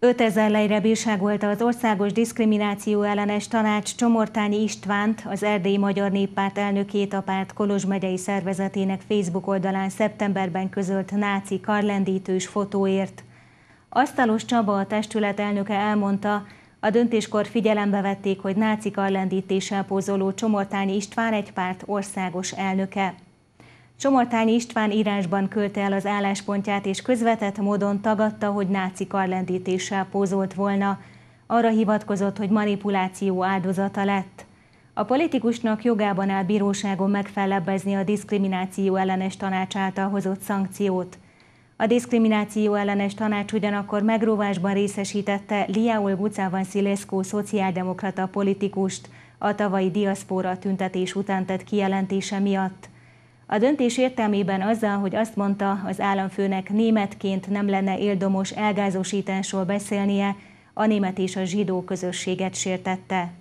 5000 lejre bírságolta az Országos Diszkrimináció ellenes tanács Csomortányi Istvánt, az Erdélyi Magyar Néppárt elnökét a párt Kolozs megyei szervezetének Facebook oldalán szeptemberben közölt náci karlendítős fotóért. Asztalos Csaba, a testület elnöke elmondta, a döntéskor figyelembe vették, hogy náci karlendítéssel pozoló Csomortányi István egy párt országos elnöke. Somortányi István írásban küldte el az álláspontját, és közvetett módon tagadta, hogy náci karlendítéssel pózolt volna. Arra hivatkozott, hogy manipuláció áldozata lett. A politikusnak jogában áll bíróságon megfelebbezni a diszkrimináció ellenes tanács által hozott szankciót. A diszkrimináció ellenes tanács ugyanakkor megróvásban részesítette Liaul Gucávan Szileszkó szociáldemokrata politikust a tavalyi diaszpora tüntetés után tett kijelentése miatt – a döntés értelmében azzal, hogy azt mondta, az államfőnek németként nem lenne éldomos elgázosításról beszélnie, a német és a zsidó közösséget sértette.